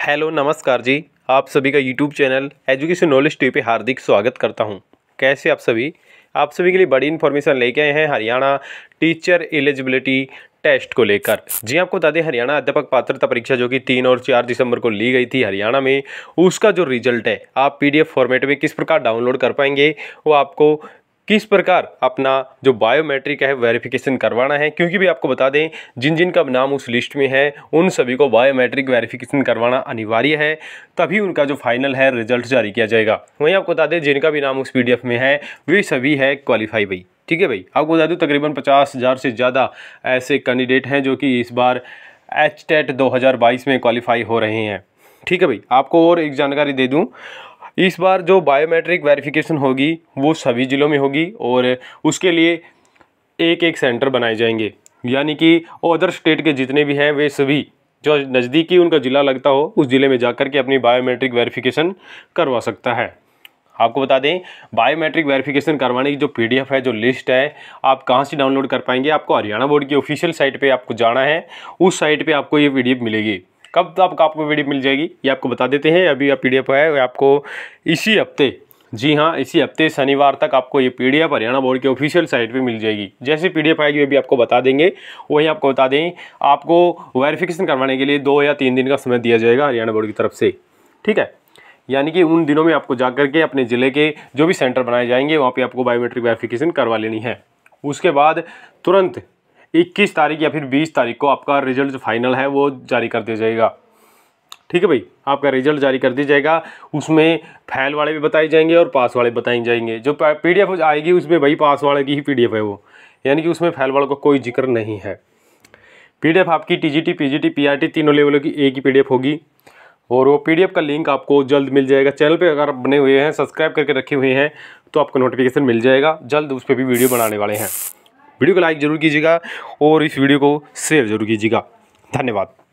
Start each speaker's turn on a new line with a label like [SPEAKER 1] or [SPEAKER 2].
[SPEAKER 1] hello नमस्कार जी आप सभी का YouTube channel education knowledge T पे हार्दिक स्वागत करता हूं कैसे आप सभी आप सभी के लिए बड़ी इन्फॉर्मेशन लेके आए हैं हरियाणा टीचर एलिजिबिलिटी टेस्ट को लेकर जी आपको बता दें हरियाणा अध्यापक पात्रता परीक्षा जो कि तीन और चार दिसंबर को ली गई थी हरियाणा में उसका जो रिजल्ट है आप पीडीएफ फॉर्मेट में किस प्रकार डाउनलोड कर पाएंगे वो आपको किस प्रकार अपना जो बायोमेट्रिक है वेरिफिकेशन करवाना है क्योंकि भी आपको बता दें जिन जिन का नाम उस लिस्ट में है उन सभी को बायोमेट्रिक वेरिफिकेशन करवाना अनिवार्य है तभी उनका जो फाइनल है रिजल्ट जारी किया जाएगा वहीं आपको बता दें जिनका भी नाम उस पी में है वे सभी है क्वालिफाई भाई ठीक है भाई आपको बता दूँ तकरीबन पचास हज़ार से ज़्यादा ऐसे कैंडिडेट हैं जो कि इस बार एच टेट में क्वालिफाई हो रहे हैं ठीक है भाई आपको और एक जानकारी दे दूँ इस बार जो बायोमेट्रिक वेरिफिकेशन होगी वो सभी ज़िलों में होगी और उसके लिए एक एक सेंटर बनाए जाएंगे यानी कि अदर स्टेट के जितने भी हैं वे सभी जो नज़दीकी उनका ज़िला लगता हो उस ज़िले में जा कर के अपनी बायोमेट्रिक वेरिफिकेशन करवा सकता है आपको बता दें बायोमेट्रिक वेरिफिकेशन करवाने की जो पीडीएफ है जो लिस्ट है आप कहाँ से डाउनलोड कर पाएंगे आपको हरियाणा बोर्ड की ऑफिशियल साइट पे आपको जाना है उस साइट पे आपको ये पीडीएफ मिलेगी कब तक तो आपको वीडियो मिल जाएगी ये आपको बता देते हैं अभी आप पी है आपको इसी हफ्ते जी हाँ इसी हफ्ते शनिवार तक आपको ये पीडीएफ हरियाणा बोर्ड की ऑफिशियल साइट पे मिल जाएगी जैसे पीडीएफ आएगी ये भी आपको बता देंगे वही आपको बता दें आपको वेरिफिकेशन करवाने के लिए दो या तीन दिन का समय दिया जाएगा हरियाणा बोर्ड की तरफ से ठीक है यानी कि उन दिनों में आपको जा करके अपने ज़िले के जो भी सेंटर बनाए जाएंगे वहाँ पर आपको बायोमेट्रिक वेरिफिकेशन करवा लेनी है उसके बाद तुरंत इक्कीस तारीख या फिर बीस तारीख को आपका रिजल्ट जो फाइनल है वो जारी कर दिया जाएगा ठीक है भाई आपका रिजल्ट जारी कर दिया जाएगा उसमें फैल वाले भी बताए जाएंगे और पास वाले बताए जाएंगे जो पीडीएफ आएगी उसमें भाई पास वाले की ही पी है वो यानी कि उसमें फैल वालों को कोई जिक्र नहीं है पीडीएफ आपकी टीजीटी पीजीटी पीआरटी तीनों लेवलों की एक ही पीडीएफ होगी और वो पीडीएफ का लिंक आपको जल्द मिल जाएगा चैनल पे अगर आप बने हुए हैं सब्सक्राइब करके रखे हुए हैं तो आपको नोटिफिकेशन मिल जाएगा जल्द उस पर भी वीडियो बनाने वाले हैं वीडियो को लाइक ज़रूर कीजिएगा और इस वीडियो को शेयर ज़रूर कीजिएगा धन्यवाद